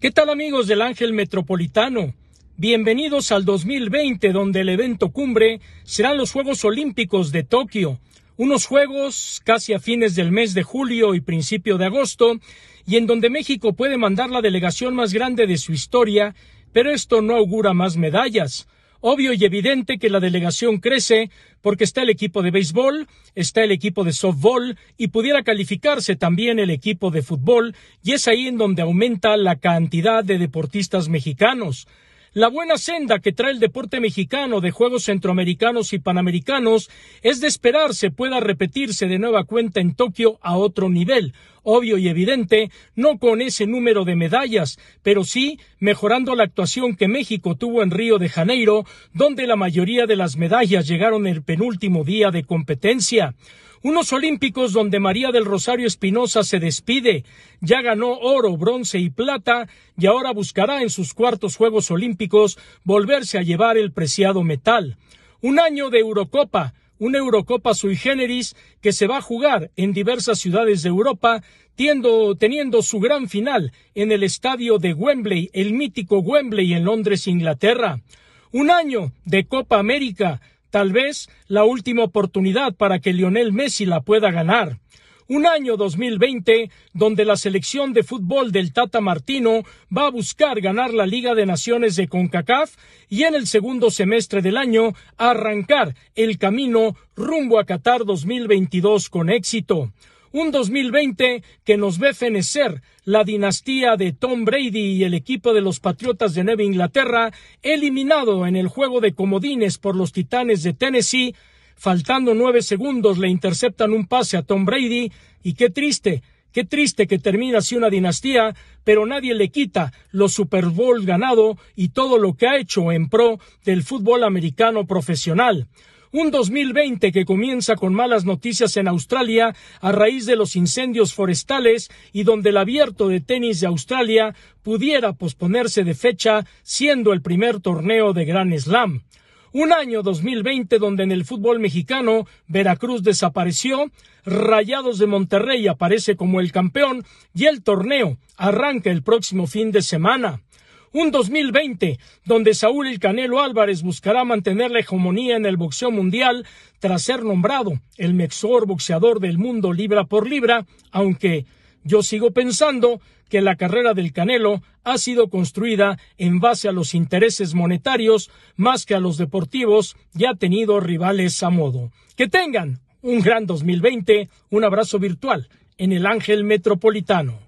¿Qué tal amigos del Ángel Metropolitano? Bienvenidos al 2020 donde el evento cumbre serán los Juegos Olímpicos de Tokio, unos Juegos casi a fines del mes de julio y principio de agosto, y en donde México puede mandar la delegación más grande de su historia, pero esto no augura más medallas. Obvio y evidente que la delegación crece porque está el equipo de béisbol, está el equipo de softball y pudiera calificarse también el equipo de fútbol y es ahí en donde aumenta la cantidad de deportistas mexicanos. La buena senda que trae el deporte mexicano de Juegos Centroamericanos y Panamericanos es de esperar se pueda repetirse de nueva cuenta en Tokio a otro nivel, obvio y evidente, no con ese número de medallas, pero sí mejorando la actuación que México tuvo en Río de Janeiro, donde la mayoría de las medallas llegaron el penúltimo día de competencia. Unos Olímpicos donde María del Rosario Espinosa se despide. Ya ganó oro, bronce y plata y ahora buscará en sus cuartos Juegos Olímpicos volverse a llevar el preciado metal. Un año de Eurocopa, una Eurocopa sui generis que se va a jugar en diversas ciudades de Europa, teniendo su gran final en el estadio de Wembley, el mítico Wembley en Londres, Inglaterra. Un año de Copa América, tal vez la última oportunidad para que Lionel Messi la pueda ganar. Un año 2020 donde la selección de fútbol del Tata Martino va a buscar ganar la Liga de Naciones de CONCACAF y en el segundo semestre del año arrancar el camino rumbo a Qatar 2022 con éxito. Un 2020 que nos ve fenecer la dinastía de Tom Brady y el equipo de los Patriotas de Nueva Inglaterra, eliminado en el juego de comodines por los Titanes de Tennessee. Faltando nueve segundos le interceptan un pase a Tom Brady y qué triste, Qué triste que termina así una dinastía, pero nadie le quita los Super Bowl ganado y todo lo que ha hecho en pro del fútbol americano profesional. Un 2020 que comienza con malas noticias en Australia a raíz de los incendios forestales y donde el abierto de tenis de Australia pudiera posponerse de fecha siendo el primer torneo de Gran Slam. Un año 2020 donde en el fútbol mexicano Veracruz desapareció, Rayados de Monterrey aparece como el campeón y el torneo arranca el próximo fin de semana un 2020 donde Saúl El Canelo Álvarez buscará mantener la hegemonía en el boxeo mundial tras ser nombrado el mejor boxeador del mundo libra por libra, aunque yo sigo pensando que la carrera del Canelo ha sido construida en base a los intereses monetarios más que a los deportivos y ha tenido rivales a modo. Que tengan un gran 2020, un abrazo virtual en el Ángel Metropolitano.